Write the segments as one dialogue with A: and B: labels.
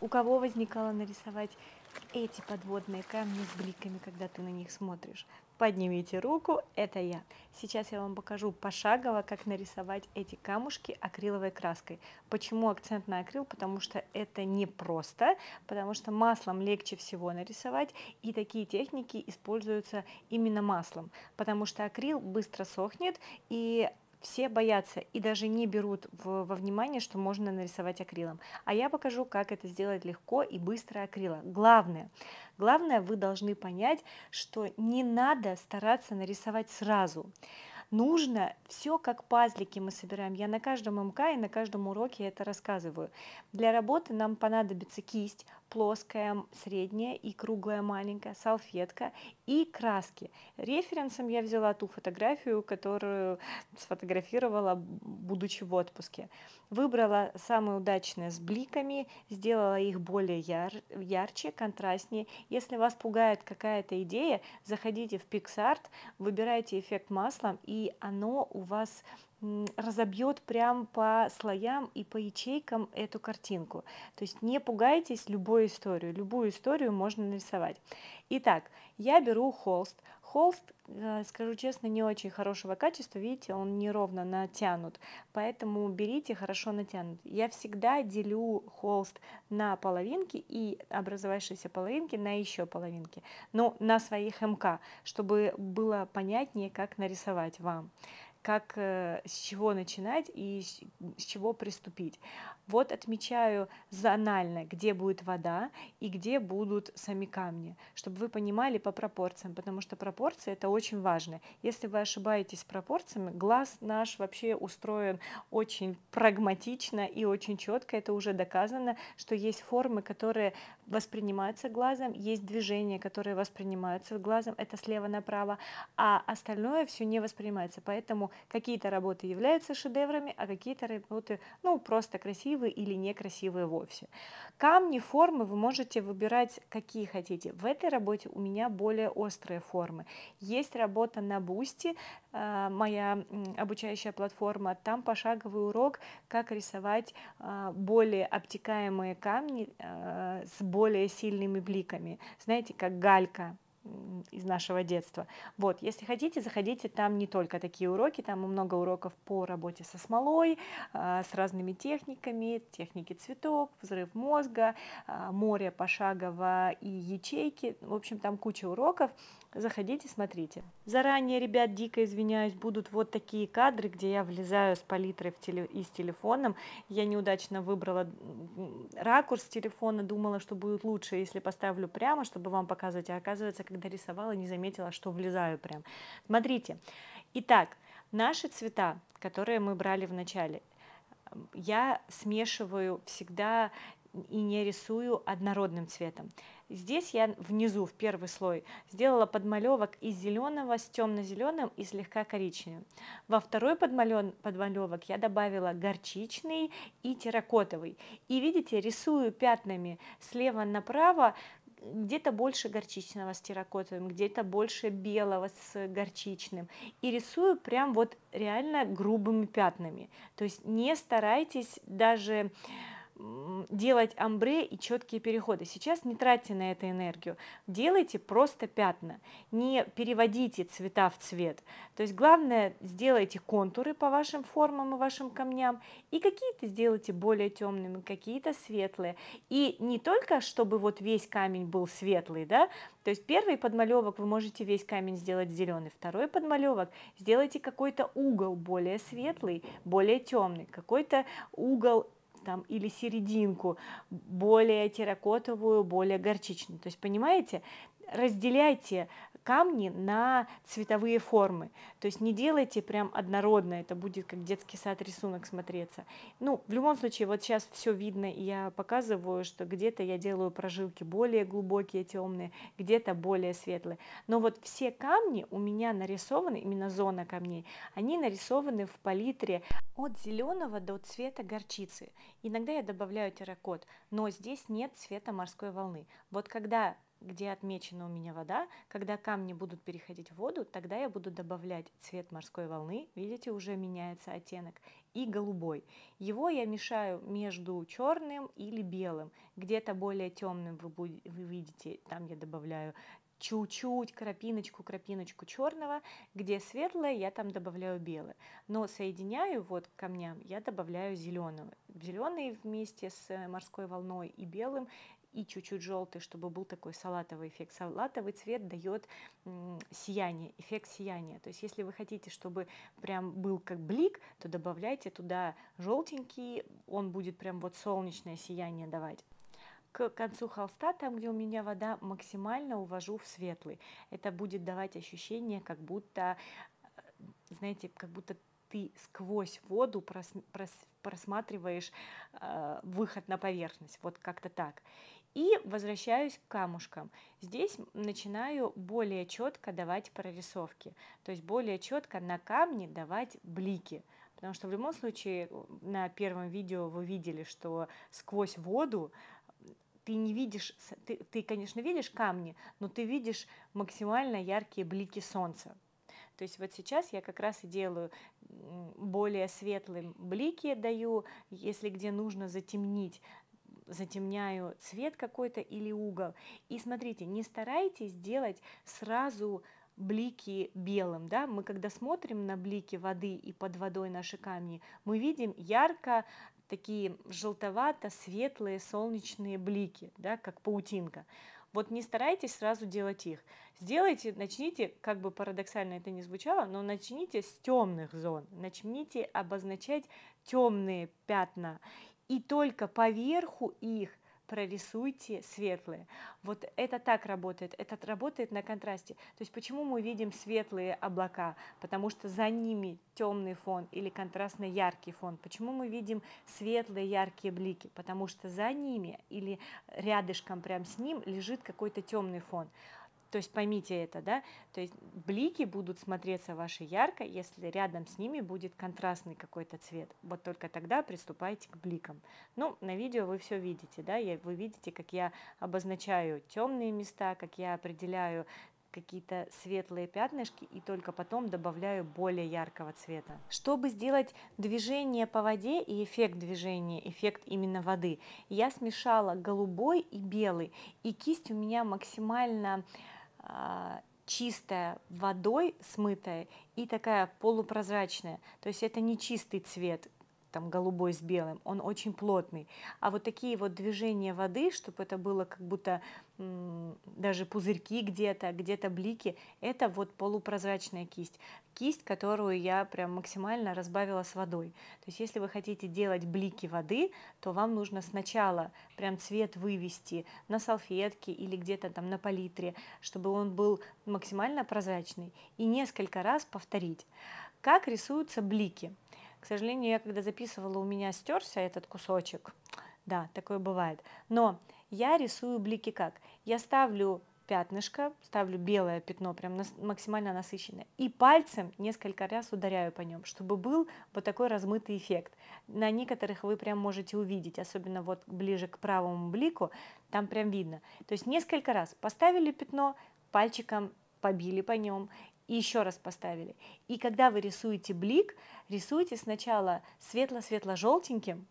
A: у кого возникало нарисовать эти подводные камни с бликами, когда ты на них смотришь. Поднимите руку, это я. Сейчас я вам покажу пошагово, как нарисовать эти камушки акриловой краской. Почему акцент на акрил? Потому что это непросто, потому что маслом легче всего нарисовать, и такие техники используются именно маслом, потому что акрил быстро сохнет, и все боятся и даже не берут в, во внимание, что можно нарисовать акрилом. А я покажу, как это сделать легко и быстро акрила. Главное, главное вы должны понять, что не надо стараться нарисовать сразу. Нужно все как пазлики мы собираем. Я на каждом МК и на каждом уроке это рассказываю. Для работы нам понадобится кисть, плоская, средняя и круглая маленькая, салфетка и краски. Референсом я взяла ту фотографию, которую сфотографировала, будучи в отпуске. Выбрала самые удачные с бликами, сделала их более яр ярче, контрастнее. Если вас пугает какая-то идея, заходите в PixArt, выбирайте эффект маслом, и оно у вас разобьет прям по слоям и по ячейкам эту картинку. То есть не пугайтесь любой историю, любую историю можно нарисовать. Итак, я беру холст. Холст, э, скажу честно, не очень хорошего качества, видите, он неровно натянут, поэтому берите хорошо натянут. Я всегда делю холст на половинки и образовавшиеся половинки на еще половинки, но ну, на своих МК, чтобы было понятнее, как нарисовать вам как, э, с чего начинать и с чего приступить. Вот отмечаю зонально, где будет вода и где будут сами камни, чтобы вы понимали по пропорциям, потому что пропорции это очень важно. Если вы ошибаетесь с пропорциями, глаз наш вообще устроен очень прагматично и очень четко, это уже доказано, что есть формы, которые воспринимаются глазом, есть движения, которые воспринимаются глазом, это слева направо, а остальное все не воспринимается. Поэтому какие-то работы являются шедеврами, а какие-то работы, ну, просто красивые или некрасивые вовсе. Камни, формы вы можете выбирать, какие хотите. В этой работе у меня более острые формы. Есть работа на Бусти, э, моя обучающая платформа, там пошаговый урок, как рисовать э, более обтекаемые камни э, с более сильными бликами. Знаете, как галька из нашего детства. Вот, если хотите, заходите, там не только такие уроки, там много уроков по работе со смолой, а, с разными техниками, техники цветок, взрыв мозга, а, море пошагово и ячейки, в общем, там куча уроков, заходите, смотрите. Заранее, ребят, дико извиняюсь, будут вот такие кадры, где я влезаю с палитрой в теле... и с телефоном, я неудачно выбрала ракурс телефона, думала, что будет лучше, если поставлю прямо, чтобы вам показывать, а оказывается, когда когда рисовала, не заметила, что влезаю прям. Смотрите. Итак, наши цвета, которые мы брали в начале, я смешиваю всегда и не рисую однородным цветом. Здесь я внизу, в первый слой, сделала подмалевок из зеленого с темно-зеленым и слегка коричневым. Во второй подмалевок я добавила горчичный и терракотовый. И видите, рисую пятнами слева направо где-то больше горчичного с терракотовым, где-то больше белого с горчичным. И рисую прям вот реально грубыми пятнами. То есть не старайтесь даже делать амбре и четкие переходы. Сейчас не тратьте на это энергию, делайте просто пятна, не переводите цвета в цвет. То есть главное, сделайте контуры по вашим формам и вашим камням, и какие-то сделайте более темными, какие-то светлые. И не только, чтобы вот весь камень был светлый, да, то есть первый подмалевок вы можете весь камень сделать зеленый, второй подмалевок сделайте какой-то угол более светлый, более темный, какой-то угол там, или серединку, более терракотовую, более горчичную. То есть, понимаете, разделяйте камни на цветовые формы. То есть не делайте прям однородно, это будет как детский сад рисунок смотреться. Ну, в любом случае, вот сейчас все видно, и я показываю, что где-то я делаю прожилки более глубокие, темные, где-то более светлые. Но вот все камни у меня нарисованы, именно зона камней, они нарисованы в палитре от зеленого до цвета горчицы. Иногда я добавляю терракот, но здесь нет цвета морской волны. Вот когда где отмечена у меня вода. Когда камни будут переходить в воду, тогда я буду добавлять цвет морской волны. Видите, уже меняется оттенок. И голубой. Его я мешаю между черным или белым. Где-то более темным вы, будете, вы видите, там я добавляю чуть-чуть, крапиночку, крапиночку черного, где светлое, я там добавляю белое. Но соединяю вот к камням, я добавляю зеленого. Зеленый вместе с морской волной и белым и чуть-чуть желтый, чтобы был такой салатовый эффект. Салатовый цвет дает сияние, эффект сияния. То есть если вы хотите, чтобы прям был как блик, то добавляйте туда желтенький, он будет прям вот солнечное сияние давать к концу холста, там, где у меня вода, максимально увожу в светлый. Это будет давать ощущение, как будто, э, знаете, как будто ты сквозь воду прос, прос, просматриваешь э, выход на поверхность, вот как-то так. И возвращаюсь к камушкам. Здесь начинаю более четко давать прорисовки, то есть более четко на камне давать блики. Потому что в любом случае э, на первом видео вы видели, что сквозь воду ты не видишь, ты, ты, конечно, видишь камни, но ты видишь максимально яркие блики солнца. То есть вот сейчас я как раз и делаю более светлые блики, даю, если где нужно затемнить, затемняю цвет какой-то или угол. И смотрите, не старайтесь делать сразу блики белым, да, мы когда смотрим на блики воды и под водой наши камни, мы видим ярко такие желтовато-светлые солнечные блики, да, как паутинка. Вот не старайтесь сразу делать их. Сделайте, начните, как бы парадоксально это не звучало, но начните с темных зон, начните обозначать темные пятна и только поверху их прорисуйте светлые. Вот это так работает, это работает на контрасте. То есть почему мы видим светлые облака? Потому что за ними темный фон или контрастный яркий фон. Почему мы видим светлые яркие блики? Потому что за ними или рядышком прям с ним лежит какой-то темный фон. То есть поймите это, да, то есть блики будут смотреться ваши ярко, если рядом с ними будет контрастный какой-то цвет. Вот только тогда приступайте к бликам. Ну, на видео вы все видите, да, вы видите, как я обозначаю темные места, как я определяю какие-то светлые пятнышки и только потом добавляю более яркого цвета. Чтобы сделать движение по воде и эффект движения, эффект именно воды, я смешала голубой и белый, и кисть у меня максимально чистая водой смытая и такая полупрозрачная. То есть это не чистый цвет, там голубой с белым, он очень плотный. А вот такие вот движения воды, чтобы это было как будто даже пузырьки где-то, где-то блики, это вот полупрозрачная кисть. Кисть, которую я прям максимально разбавила с водой. То есть если вы хотите делать блики воды, то вам нужно сначала прям цвет вывести на салфетке или где-то там на палитре, чтобы он был максимально прозрачный, и несколько раз повторить. Как рисуются блики? К сожалению, я когда записывала, у меня стерся этот кусочек. Да, такое бывает. Но я рисую блики как? Я ставлю пятнышко, ставлю белое пятно, прям нас, максимально насыщенное, и пальцем несколько раз ударяю по нем, чтобы был вот такой размытый эффект. На некоторых вы прям можете увидеть, особенно вот ближе к правому блику, там прям видно. То есть несколько раз поставили пятно, пальчиком побили по нем, и еще раз поставили. И когда вы рисуете блик, рисуйте сначала светло-светло-желтеньким,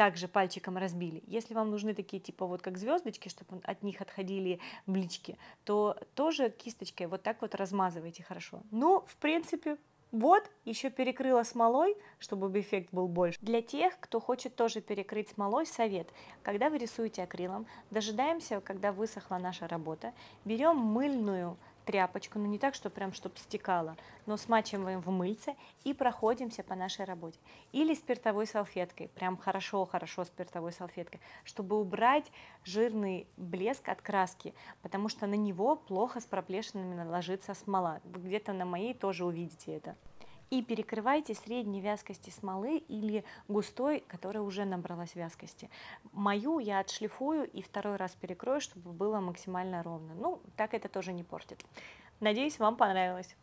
A: также пальчиком разбили. Если вам нужны такие типа вот как звездочки, чтобы от них отходили блички, то тоже кисточкой вот так вот размазывайте хорошо. Ну, в принципе, вот, еще перекрыла смолой, чтобы эффект был больше. Для тех, кто хочет тоже перекрыть смолой, совет. Когда вы рисуете акрилом, дожидаемся, когда высохла наша работа, берем мыльную тряпочку, но ну, не так, что прям, чтобы стекало, но смачиваем в мыльце и проходимся по нашей работе. Или спиртовой салфеткой, прям хорошо-хорошо спиртовой салфеткой, чтобы убрать жирный блеск от краски, потому что на него плохо с проплешинами наложится смола. Вы где-то на моей тоже увидите это и перекрывайте средней вязкости смолы или густой, которая уже набралась вязкости. Мою я отшлифую и второй раз перекрою, чтобы было максимально ровно. Ну, так это тоже не портит. Надеюсь, вам понравилось.